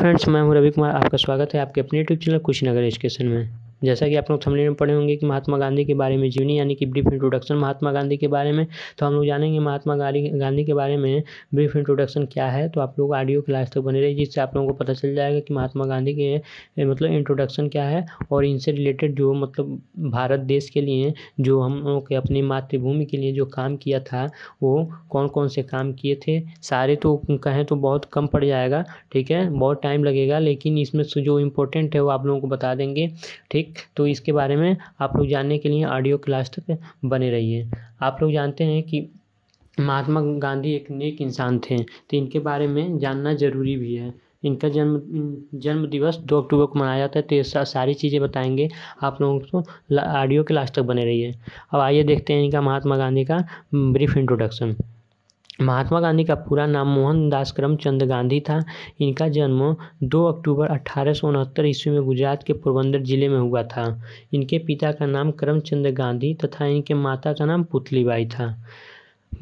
friends मैं हूं रवि कुमार आपका स्वागत है आपके अपने यूट्यूब चैनल कुशीनगर एजुकेशन में जैसा कि आप लोग समझने में पढ़े होंगे कि महात्मा गांधी के बारे में जीवनी यानी कि ब्रीफ इंट्रोडक्शन महात्मा गांधी के बारे में तो हम लोग जानेंगे महात्मा गांधी गांधी के बारे में ब्रीफ इंट्रोडक्शन क्या है तो आप लोग ऑडियो क्लास तक बने रहिए जिससे आप लोगों को पता चल जाएगा कि महात्मा गांधी के मतलब इंट्रोडक्शन क्या है और इनसे रिलेटेड जो मतलब भारत देश के लिए जो हम लोग के अपनी मातृभूमि के लिए जो काम किया था वो कौन कौन से काम किए थे सारे तो कहें तो बहुत कम पड़ जाएगा ठीक है बहुत टाइम लगेगा लेकिन इसमें जो इम्पोर्टेंट है वो आप लोगों को बता देंगे ठीक तो इसके बारे में आप लोग जानने के लिए ऑडियो क्लास तक बने रहिए आप लोग जानते हैं कि महात्मा गांधी एक नेक इंसान थे तो इनके बारे में जानना ज़रूरी भी है इनका जन्म जन्म दिवस दो अक्टूबर को मनाया जाता है तो ये सारी चीज़ें बताएंगे आप लोगों को ऑडियो के लास्ट तक बने रहिए अब आइए देखते हैं इनका महात्मा गांधी का ब्रीफ इंट्रोडक्शन महात्मा गांधी का पूरा नाम मोहनदास करमचंद गांधी था इनका जन्म 2 अक्टूबर अठारह ईस्वी में गुजरात के पोरबंदर जिले में हुआ था इनके पिता का नाम करमचंद गांधी तथा इनके माता का नाम पुतलीबाई था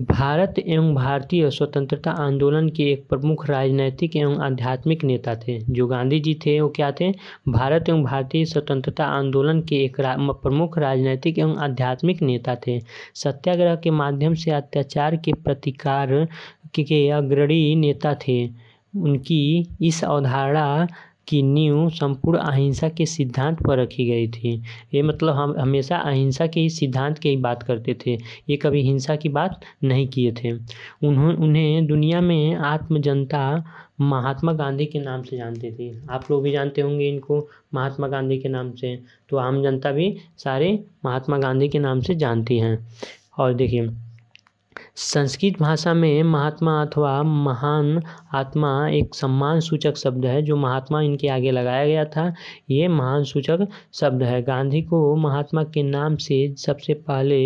भारत एवं भारतीय स्वतंत्रता आंदोलन के एक प्रमुख राजनैतिक एवं आध्यात्मिक नेता थे जो गांधी जी थे वो क्या थे भारत एवं भारतीय स्वतंत्रता आंदोलन के एक रा, प्रमुख राजनैतिक एवं आध्यात्मिक नेता थे सत्याग्रह के माध्यम से अत्याचार के प्रतिकार के अग्रणी नेता थे उनकी इस अवधारणा की नींव संपूर्ण अहिंसा के सिद्धांत पर रखी गई थी ये मतलब हम हमेशा अहिंसा के ही सिद्धांत के ही बात करते थे ये कभी हिंसा की बात नहीं किए थे उन्हों उन्हें दुनिया में आत्म जनता महात्मा गांधी के नाम से जानते थे आप लोग भी जानते होंगे इनको महात्मा गांधी के नाम से तो आम जनता भी सारे महात्मा गांधी के नाम से जानती हैं और देखिए संस्कृत भाषा में महात्मा अथवा महान आत्मा एक सम्मान सूचक शब्द है जो महात्मा इनके आगे लगाया गया था ये महान सूचक शब्द है गांधी को महात्मा के नाम से सबसे पहले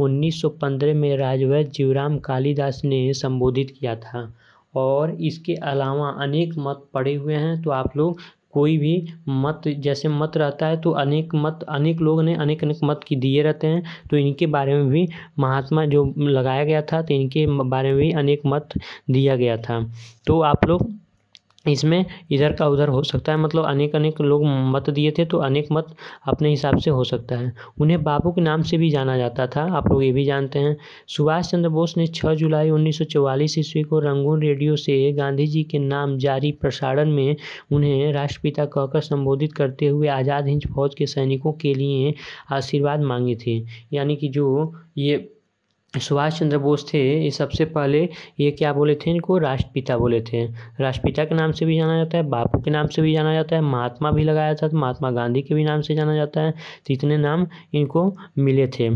1915 में राजवैद्य जीवराम कालिदास ने संबोधित किया था और इसके अलावा अनेक मत पड़े हुए हैं तो आप लोग कोई भी मत जैसे मत रहता है तो अनेक मत अनेक लोग ने अनेक अनेक मत की दिए रहते हैं तो इनके बारे में भी महात्मा जो लगाया गया था तो इनके बारे में भी अनेक मत दिया गया था तो आप लोग इसमें इधर का उधर हो सकता है मतलब अनेक अनेक लोग मत दिए थे तो अनेक मत अपने हिसाब से हो सकता है उन्हें बापू के नाम से भी जाना जाता था आप लोग ये भी जानते हैं सुभाष चंद्र बोस ने 6 जुलाई 1944 ईस्वी को रंगून रेडियो से गांधी जी के नाम जारी प्रसारण में उन्हें राष्ट्रपिता कहकर संबोधित करते हुए आज़ाद हिंद फौज के सैनिकों के लिए आशीर्वाद मांगे थे यानी कि जो ये सुभाष चंद्र बोस थे ये सबसे पहले ये क्या बोले थे इनको राष्ट्रपिता बोले थे राष्ट्रपिता के नाम से भी जाना जाता है बापू के नाम से भी जाना जाता है महात्मा भी लगाया था तो महात्मा गांधी के भी नाम से जाना जाता है तो इतने नाम इनको मिले थे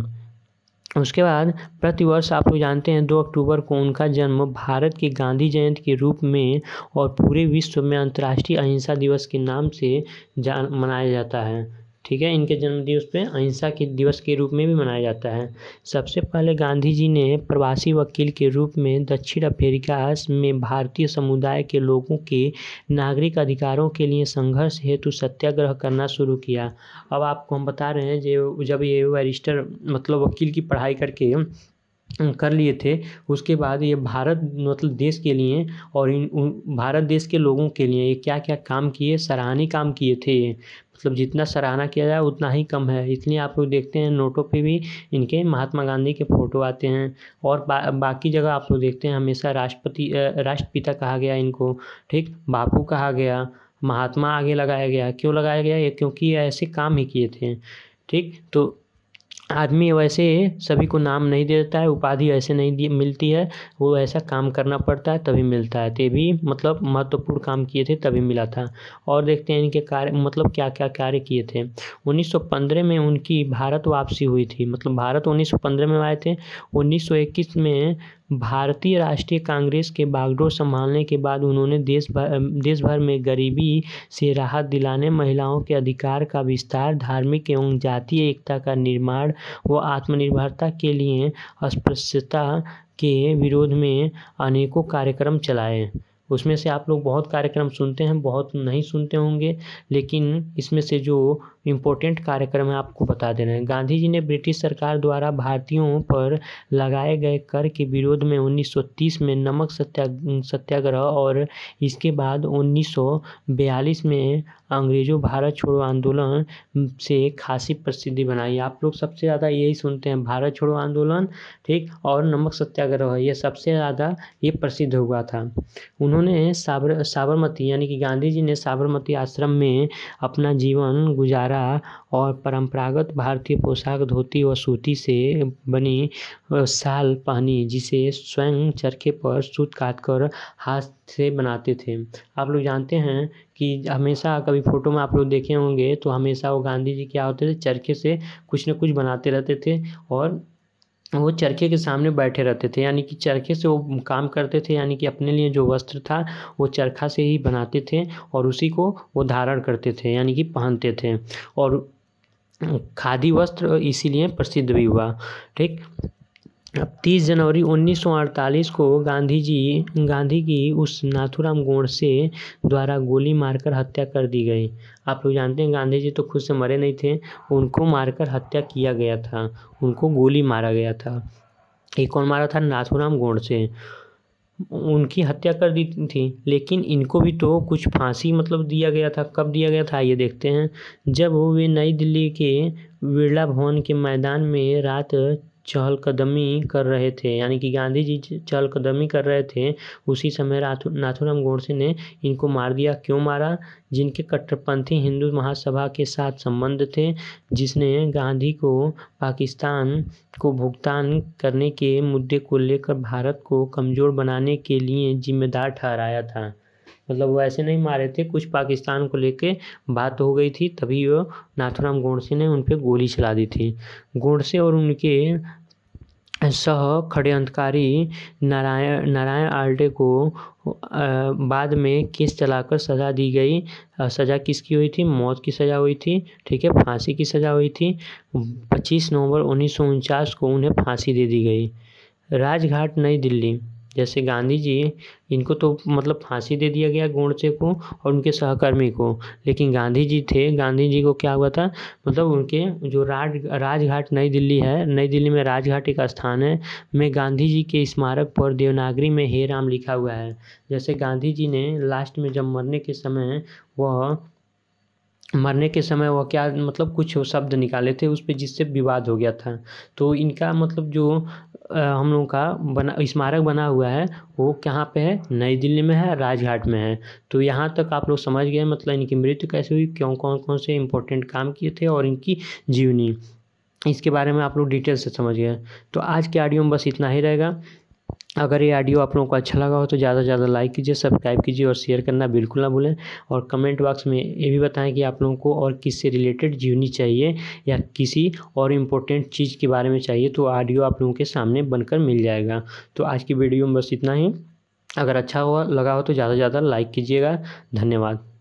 उसके बाद प्रतिवर्ष आप लोग जानते हैं दो अक्टूबर को उनका जन्म भारत के गांधी जयंती के रूप में और पूरे विश्व में अंतर्राष्ट्रीय अहिंसा दिवस के नाम से जान मनाया जाता है ठीक है इनके जन्मदिवस पे अहिंसा के दिवस के रूप में भी मनाया जाता है सबसे पहले गांधी जी ने प्रवासी वकील के रूप में दक्षिण अफ्रीका में भारतीय समुदाय के लोगों के नागरिक अधिकारों के लिए संघर्ष हेतु सत्याग्रह करना शुरू किया अब आपको हम बता रहे हैं जो जब ये बैरिस्टर मतलब वकील की पढ़ाई करके कर लिए थे उसके बाद ये भारत मतलब देश के लिए और इन उन भारत देश के लोगों के लिए ये क्या क्या काम किए सराहनीय काम किए थे ये मतलब जितना सराहना किया जाए उतना ही कम है इसलिए आप लोग देखते हैं नोटों पे भी इनके महात्मा गांधी के फ़ोटो आते हैं और बा, बाकी जगह आप लोग देखते हैं हमेशा राष्ट्रपति राष्ट्रपिता कहा गया इनको ठीक बापू कहा गया महात्मा आगे लगाया गया क्यों लगाया गया ये क्योंकि ऐसे काम ही किए थे ठीक तो आदमी वैसे सभी को नाम नहीं देता है उपाधि ऐसे नहीं मिलती है वो ऐसा काम करना पड़ता है तभी मिलता है तो ये भी मतलब महत्वपूर्ण काम किए थे तभी मिला था और देखते हैं इनके कार्य मतलब क्या क्या कार्य किए थे 1915 में उनकी भारत वापसी हुई थी मतलब भारत 1915 में आए थे 1921 में भारतीय राष्ट्रीय कांग्रेस के बागडोर संभालने के बाद उन्होंने देश भर देश भर में गरीबी से राहत दिलाने महिलाओं के अधिकार का विस्तार धार्मिक एवं जातीय एकता का निर्माण व आत्मनिर्भरता के लिए अस्पृश्यता के विरोध में अनेकों कार्यक्रम चलाए उसमें से आप लोग बहुत कार्यक्रम सुनते हैं बहुत नहीं सुनते होंगे लेकिन इसमें से जो इम्पोर्टेंट कार्यक्रम है आपको बता दे रहे हैं गांधी जी ने ब्रिटिश सरकार द्वारा भारतीयों पर लगाए गए कर के विरोध में 1930 में नमक सत्या सत्याग्रह और इसके बाद 1942 में अंग्रेज़ों भारत छोड़ो आंदोलन से खासी प्रसिद्धि बनाई आप लोग सबसे ज़्यादा यही सुनते हैं भारत छोड़ो आंदोलन ठीक और नमक सत्याग्रह ये सबसे ज़्यादा ये प्रसिद्ध हुआ था उन्होंने उन्होंने साबर साबरमती यानी कि गांधी जी ने साबरमती आश्रम में अपना जीवन गुजारा और परंपरागत भारतीय पोशाक धोती व सूती से बनी शाल पहनी जिसे स्वयं चरखे पर सूत काटकर हाथ से बनाते थे आप लोग जानते हैं कि हमेशा कभी फ़ोटो में आप लोग देखे होंगे तो हमेशा वो गांधी जी क्या होते थे चरखे से कुछ न कुछ बनाते रहते थे और वो चरखे के सामने बैठे रहते थे यानी कि चरखे से वो काम करते थे यानी कि अपने लिए जो वस्त्र था वो चरखा से ही बनाते थे और उसी को वो धारण करते थे यानी कि पहनते थे और खादी वस्त्र इसीलिए प्रसिद्ध भी हुआ ठीक अब 30 जनवरी 1948 को गांधी जी गांधी की उस नाथुराम गोडसे द्वारा गोली मारकर हत्या कर दी गई आप लोग जानते हैं गांधी जी तो खुद से मरे नहीं थे उनको मारकर हत्या किया गया था उनको गोली मारा गया था ये कौन मारा था नाथूराम गोडसे उनकी हत्या कर दी थी लेकिन इनको भी तो कुछ फांसी मतलब दिया गया था कब दिया गया था ये देखते हैं जब वे नई दिल्ली के बिरला भवन के मैदान में रात चहलकदमी कर रहे थे यानी कि गांधी जी चहलकदमी कर रहे थे उसी समय नाथुराम गोडसे ने इनको मार दिया क्यों मारा जिनके कट्टरपंथी हिंदू महासभा के साथ संबंध थे जिसने गांधी को पाकिस्तान को भुगतान करने के मुद्दे को लेकर भारत को कमज़ोर बनाने के लिए जिम्मेदार ठहराया था मतलब वो ऐसे नहीं मारे थे कुछ पाकिस्तान को लेके बात हो गई थी तभी वो नाथुराम गोडसे ने उन पर गोली चला दी थी गोडसे और उनके सह खड़े अंतकारी नारायण नारायण आल्टे को बाद में केस चलाकर सज़ा दी गई सज़ा किसकी हुई थी मौत की सज़ा हुई थी ठीक है फांसी की सज़ा हुई थी 25 नवंबर उन्नीस को उन्हें फांसी दे दी गई राजघाट नई दिल्ली जैसे गांधी जी इनको तो मतलब फांसी दे दिया गया गोडसे को और उनके सहकर्मी को लेकिन गांधी जी थे गांधी जी को क्या हुआ था मतलब उनके जो राज राजघाट नई दिल्ली है नई दिल्ली में राजघाट एक स्थान है में गांधी जी के स्मारक पर देवनागरी में हे राम लिखा हुआ है जैसे गांधी जी ने लास्ट में जब मरने के समय वह मरने के समय वह क्या मतलब कुछ शब्द निकाले थे उस पर जिससे विवाद हो गया था तो इनका मतलब जो हम लोगों का बना स्मारक बना हुआ है वो कहाँ पे है नई दिल्ली में है राजघाट में है तो यहाँ तक आप लोग समझ गए मतलब इनकी मृत्यु कैसे हुई क्यों कौन कौन से इम्पोर्टेंट काम किए थे और इनकी जीवनी इसके बारे में आप लोग डिटेल से समझ गए तो आज के ऑडियो में बस इतना ही रहेगा अगर ये ऑडियो आप लोगों को अच्छा लगा हो तो ज़्यादा से ज़्यादा लाइक कीजिए सब्सक्राइब कीजिए और शेयर करना बिल्कुल ना भूलें और कमेंट बॉक्स में ये भी बताएं कि आप लोगों को और किससे रिलेटेड जीवनी चाहिए या किसी और इम्पोर्टेंट चीज़ के बारे में चाहिए तो ऑडियो आप लोगों के सामने बनकर मिल जाएगा तो आज की वीडियो में बस इतना ही अगर अच्छा हुआ लगा हो तो ज़्यादा से ज़्यादा लाइक कीजिएगा धन्यवाद